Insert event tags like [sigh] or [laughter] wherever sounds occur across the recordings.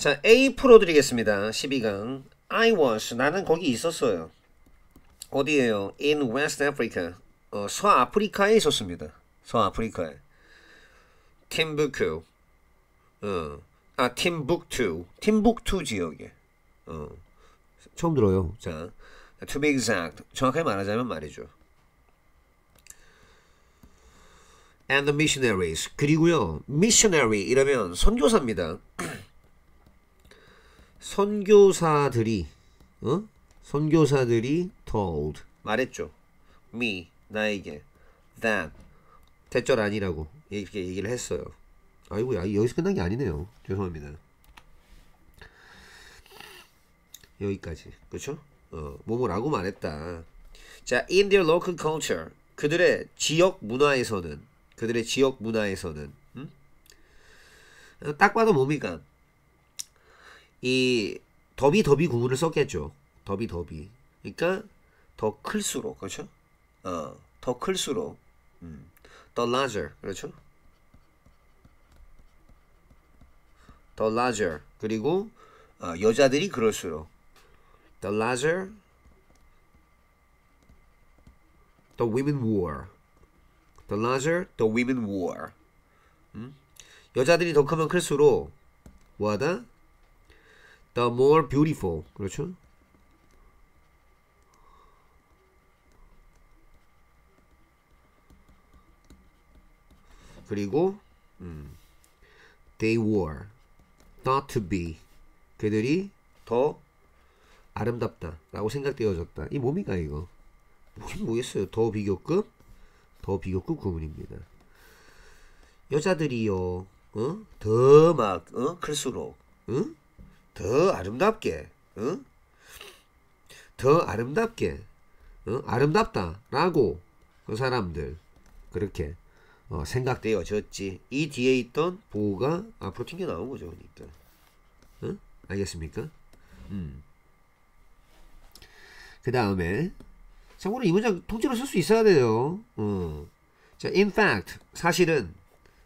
자, A 프로 드리겠습니다. 12강. I was. 나는 거기 있었어요. 어디에요? In West Africa. 어, 서아프리카에 있었습니다. 서아프리카에. 팀부크. 어. 아, 팀북투. 팀북투 지역에. 어. 처음 들어요. 자, to be exact. 정확하게 말하자면 말이죠. And the missionaries. 그리고요, missionary 이러면 선교사입니다. 선교사들이 어? 선교사들이 told 말했죠. me 나에게 that 대절 아니라고 이렇게 얘기를 했어요. 아이고 야 여기서 끝난 게 아니네요. 죄송합니다. 여기까지 그렇죠? 어, 뭐뭐라고 말했다. 자, in their local culture 그들의 지역 문화에서는 그들의 지역 문화에서는 음? 딱 봐도 뭡니까? 이 더비 더비 구분을 썼겠죠. 더비 더비. 그러니까 더 클수록 그렇죠. 어, 더 클수록 음, t h larger 그렇죠. 더 h e larger 그리고 어, 여자들이 그럴수록 the larger the women war the larger the women war 음? 여자들이 더 크면 클수록 뭐하다 the more beautiful. 그렇죠? 그리고 음, they were thought to be 그들이 더 아름답다라고 생각되어졌다. 이 뭡니까 이거? 뭐겠어요? 더 비교급, 더 비교급 구분입니다 여자들이요, 어? 더막 어? 클수록, 응? 더 아름답게, 어? 더 아름답게, 어? 아름답다라고 그 사람들 그렇게 어, 생각되어졌지. 이 뒤에 있던 보호가 앞으로 튕겨 나온 거죠, 그러니까. 어? 알겠습니까? 음. 그 다음에 참고로 이 문장 통째로 쓸 수 있어야 돼요. 어. 자, in fact, 사실은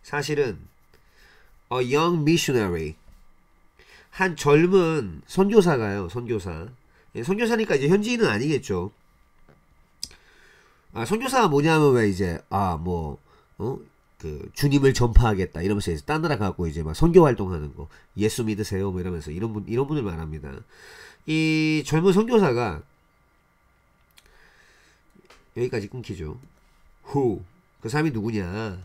사실은 a young missionary 한 젊은 선교사가요. 선교사. 예, 선교사니까 이제 현지인은 아니겠죠. 아, 선교사가 뭐냐면 왜 이제 아, 뭐 어? 그 주님을 전파하겠다 이러면서 이제 딴 나라 가고 이제 막 선교 활동하는 거 예수 믿으세요 뭐 이러면서 이런 분 이런 분을 말합니다. 이 젊은 선교사가 여기까지 끊기죠. Who 그 사람이 누구냐?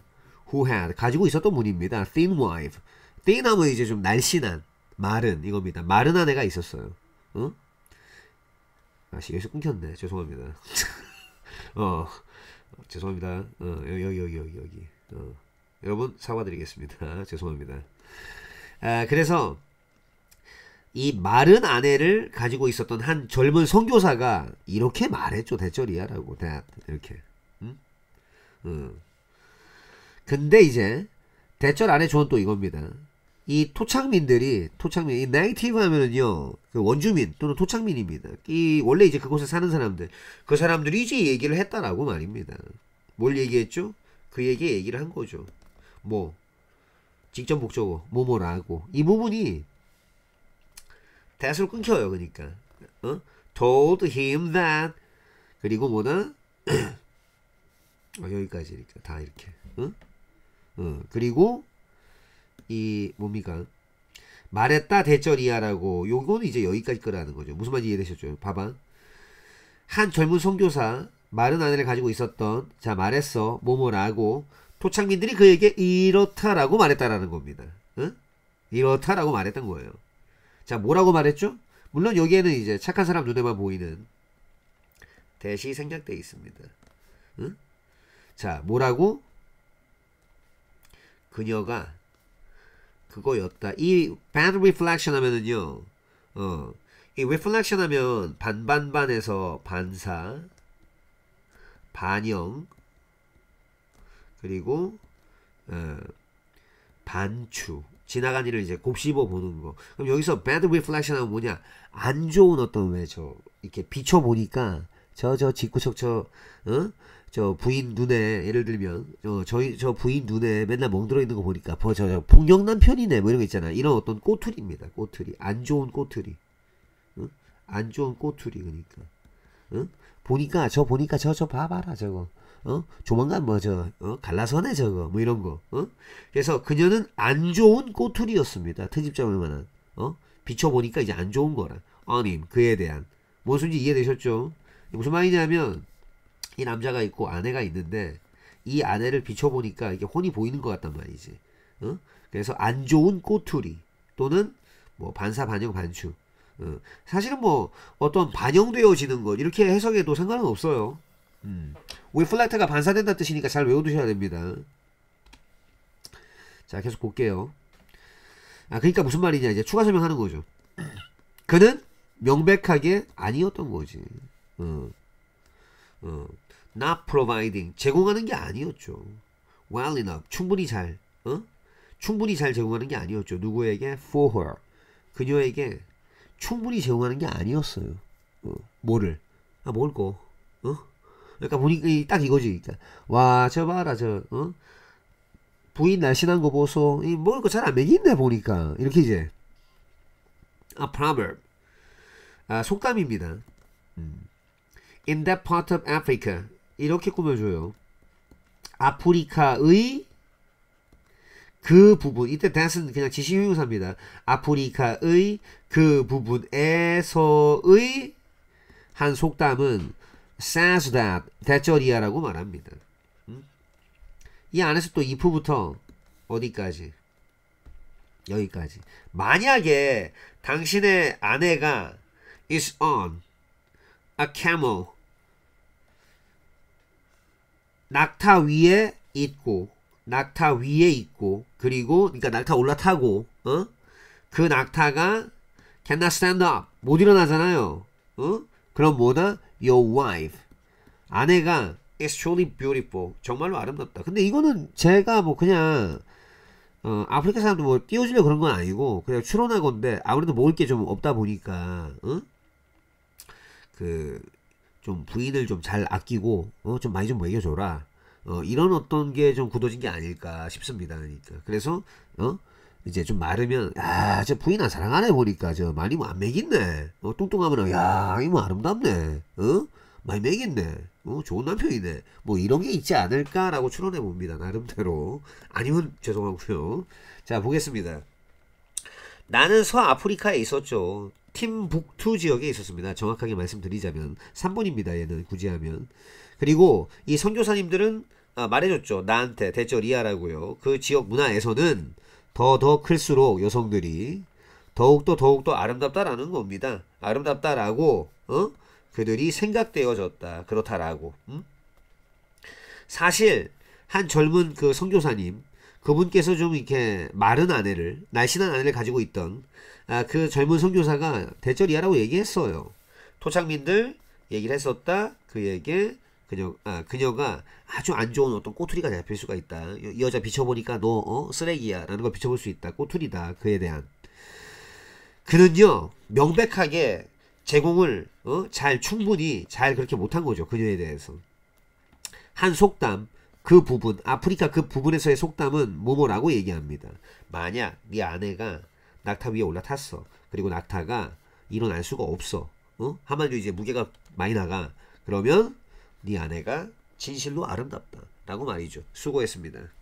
Who had 가지고 있었던 분입니다. Thin wife thin 하면 이제 좀 날씬한 마른 이겁니다. 마른 아내가 있었어요. 응? 아씨 여기서 끊겼네. 죄송합니다. [laughs] 어 죄송합니다. 어 여기 여기 여기 여기 어. 여러분 사과드리겠습니다. [laughs] 죄송합니다. 아, 그래서 이 마른 아내를 가지고 있었던 한 젊은 선교사가 이렇게 말했죠 대절이야라고 대 이렇게. 응? 응. 어. 근데 이제 대절 아내 조언 또 이겁니다. 이 토착민들이 토착민 이 네이티브 하면은요 그 원주민 또는 토착민입니다. 이 원래 이제 그곳에 사는 사람들 그 사람들이 이제 얘기를 했다라고 말입니다. 뭘 얘기했죠? 그 얘기 얘기를 한 거죠. 뭐 직접 목적어 뭐뭐라고 이 부분이 대수로 끊겨요. 그러니까 어? told him that 그리고 뭐다 [clears throat] 어, 여기까지니까 다 이렇게 어? 어, 그리고 이 뭡니까? 말했다 대절이야라고 요거는 이제 여기까지 끌어라는 거죠. 무슨 말인지 이해되셨죠? 봐봐. 한 젊은 선교사 마른 아내를 가지고 있었던 자 말했어 뭐뭐라고 토착민들이 그에게 이렇다라고 말했다라는 겁니다. 응? 이렇다라고 말했던 거예요. 자 뭐라고 말했죠? 물론 여기에는 이제 착한 사람 눈에만 보이는 대시 생략돼 있습니다. 응? 자 뭐라고? 그녀가 그거였다. 이 bad reflection 하면은요. 어. 이 reflection 하면 반반반에서 반사 반영 그리고 어, 반추 지나간 일을 이제 곱씹어 보는 거. 그럼 여기서 bad reflection 하면 뭐냐? 안 좋은 어떤 왜저 이렇게 비춰 보니까 저, 저직구석 저, 어? 저 부인 눈에, 예를 들면, 저, 저희, 저 부인 눈에 맨날 멍들어 있는 거 보니까, 버, 뭐 저, 저, 폭력남편이네, 뭐 이런 거 있잖아. 이런 어떤 꼬투리입니다, 꼬투리. 안 좋은 꼬투리. 어? 안 좋은 꼬투리, 그니까 어? 보니까, 저 보니까, 저, 저 봐봐라, 저거. 어? 조만간 뭐, 저, 어? 갈라서네, 저거. 뭐 이런 거. 어? 그래서 그녀는 안 좋은 꼬투리였습니다. 트집 잡을 만한. 어? 비춰보니까 이제 안 좋은 거라. 어님, 그에 대한. 무슨지 이해되셨죠? 무슨 말이냐면 이 남자가 있고 아내가 있는데 이 아내를 비춰보니까 이게 혼이 보이는 것 같단 말이지. 어? 그래서 안 좋은 꼬투리 또는 뭐 반사 반영 반추. 어. 사실은 뭐 어떤 반영되어지는 것 이렇게 해석해도 상관은 없어요. 음. 리플라이트가 반사된다는 뜻이니까 잘 외워두셔야 됩니다. 자 계속 볼게요. 아 그러니까 무슨 말이냐 이제 추가 설명하는 거죠. 그는 명백하게 아니었던 거지. 음. 어, not providing 제공하는 게 아니었죠. well enough 충분히 잘 어? 충분히 잘 제공하는 게 아니었죠. 누구에게 for her 그녀에게 충분히 제공하는 게 아니었어요. 어, 뭐를 아 먹을 어? 그러니까 보니까 딱 이거지. 그러니까 와저 봐라 저 어? 부인 날씬한 거 보소 이 먹을 거잘안 먹이네 보니까 이렇게 이제 아 proverb 아 속담입니다. 음. in that part of Africa 이렇게 꾸며줘요. 아프리카의 그 부분 이때 that은 그냥 지시유사입니다. 아프리카의 그 부분에서의 한 속담은 says that 대절이야라고 말합니다. 음? 이 안에서 또 if부터 어디까지 여기까지 만약에 당신의 아내가 is on a camel. 낙타 위에 있고 낙타 위에 있고 그리고 그러니까 낙타 올라타고 어? 그 낙타가 cannot stand up 못 일어나잖아요. 어? 그럼 뭐다? Your wife 아내가 is truly beautiful 정말로 아름답다. 근데 이거는 제가 뭐 그냥 어, 아프리카 사람들 뭐 띄워주려 고 그런 건 아니고 그냥 추론하 건데 아무래도 먹을 게 좀 없다 보니까 어? 그좀 부인을 좀 잘 아끼고 어, 좀 많이 좀 먹여줘라. 어, 이런 어떤 게 좀 굳어진 게 아닐까 싶습니다. 그러니까 그래서 어 이제 좀 마르면 아저 부인 안 사랑하네 보니까 저 많이 뭐 안 먹인네. 어 뚱뚱하면 야 이모 뭐 아름답네. 어 많이 먹인네. 어 좋은 남편이네. 뭐 이런 게 있지 않을까라고 추론해 봅니다. 나름대로 아니면 죄송하고요. 자 보겠습니다. 나는 서아프리카에 있었죠. 팀북투 지역에 있었습니다. 정확하게 말씀드리자면 3분입니다. 얘는 굳이 하면. 그리고 이 선교사님들은 아, 말해줬죠. 나한테 대절이야라고요. 그 지역 문화에서는 더 더 클수록 여성들이 더욱더 더욱더 아름답다라는 겁니다. 아름답다라고 어? 그들이 생각되어졌다. 그렇다라고. 음? 사실 한 젊은 그 선교사님 그분께서 좀 이렇게 마른 아내를 날씬한 아내를 가지고 있던 아, 그 젊은 성교사가 대절이야라고 얘기했어요. 토착민들 얘기를 했었다. 그에게 그녀 아, 그녀가 아주 안 좋은 어떤 꼬투리가 잡힐 수가 있다. 이 여자 비춰보니까 너 어, 쓰레기야라는 걸 비춰볼 수 있다. 꼬투리다. 그에 대한 그는요 명백하게 제공을 어, 잘 충분히 잘 그렇게 못한 거죠. 그녀에 대해서 한 속담 그 부분, 아프리카 그 부분에서의 속담은 뭐뭐라고 얘기합니다. 만약 네 아내가 낙타 위에 올라탔어. 그리고 낙타가 일어날 수가 없어. 어? 하만도 이제 무게가 많이 나가. 그러면 네 아내가 진실로 아름답다. 라고 말이죠. 수고했습니다.